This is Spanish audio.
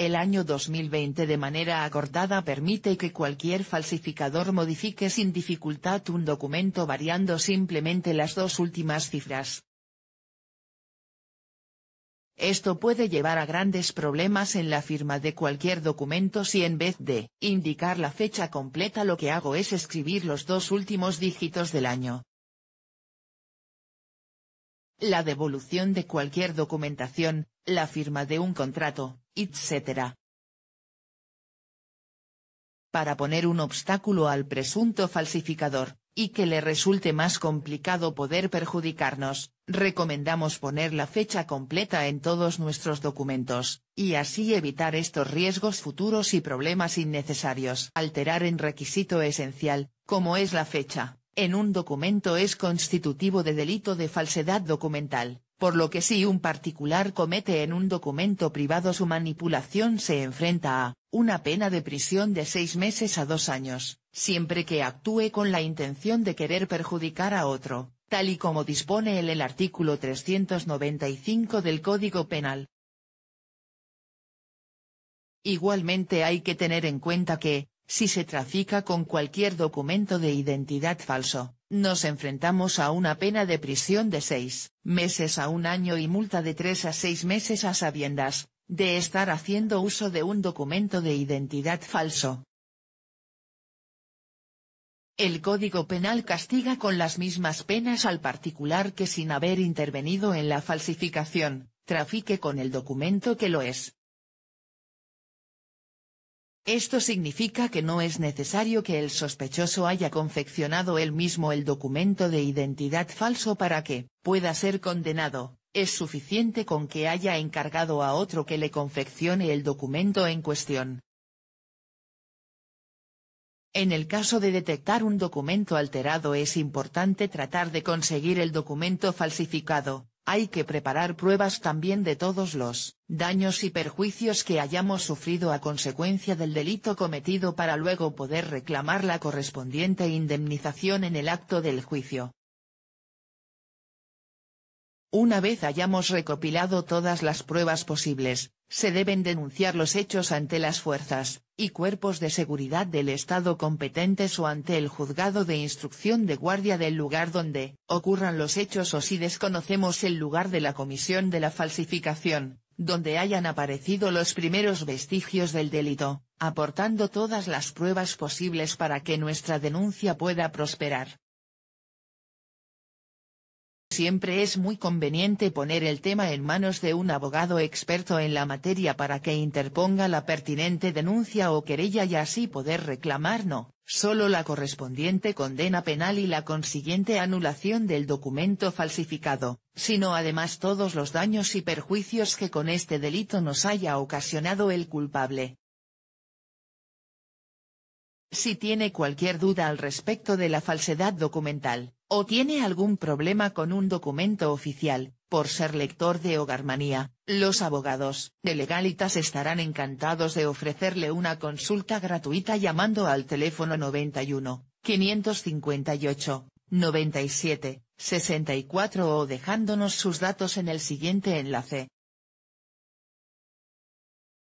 El año 2020 de manera acordada permite que cualquier falsificador modifique sin dificultad un documento variando simplemente las dos últimas cifras. Esto puede llevar a grandes problemas en la firma de cualquier documento si en vez de indicar la fecha completa lo que hago es escribir los dos últimos dígitos del año la devolución de cualquier documentación, la firma de un contrato, etc. Para poner un obstáculo al presunto falsificador, y que le resulte más complicado poder perjudicarnos, recomendamos poner la fecha completa en todos nuestros documentos, y así evitar estos riesgos futuros y problemas innecesarios. Alterar en requisito esencial, como es la fecha, en un documento es constitutivo de delito de falsedad documental, por lo que si un particular comete en un documento privado su manipulación se enfrenta a, una pena de prisión de seis meses a dos años, siempre que actúe con la intención de querer perjudicar a otro, tal y como dispone el, el artículo 395 del Código Penal. Igualmente hay que tener en cuenta que, si se trafica con cualquier documento de identidad falso, nos enfrentamos a una pena de prisión de seis meses a un año y multa de tres a seis meses a sabiendas, de estar haciendo uso de un documento de identidad falso. El Código Penal castiga con las mismas penas al particular que sin haber intervenido en la falsificación, trafique con el documento que lo es, esto significa que no es necesario que el sospechoso haya confeccionado él mismo el documento de identidad falso para que, pueda ser condenado, es suficiente con que haya encargado a otro que le confeccione el documento en cuestión. En el caso de detectar un documento alterado es importante tratar de conseguir el documento falsificado, hay que preparar pruebas también de todos los daños y perjuicios que hayamos sufrido a consecuencia del delito cometido para luego poder reclamar la correspondiente indemnización en el acto del juicio. Una vez hayamos recopilado todas las pruebas posibles, se deben denunciar los hechos ante las fuerzas y cuerpos de seguridad del Estado competentes o ante el juzgado de instrucción de guardia del lugar donde ocurran los hechos o si desconocemos el lugar de la comisión de la falsificación, donde hayan aparecido los primeros vestigios del delito, aportando todas las pruebas posibles para que nuestra denuncia pueda prosperar. Siempre es muy conveniente poner el tema en manos de un abogado experto en la materia para que interponga la pertinente denuncia o querella y así poder reclamar no, solo la correspondiente condena penal y la consiguiente anulación del documento falsificado, sino además todos los daños y perjuicios que con este delito nos haya ocasionado el culpable. Si tiene cualquier duda al respecto de la falsedad documental, o tiene algún problema con un documento oficial, por ser lector de Hogarmanía, los abogados de Legalitas estarán encantados de ofrecerle una consulta gratuita llamando al teléfono 91 558 97 64 o dejándonos sus datos en el siguiente enlace.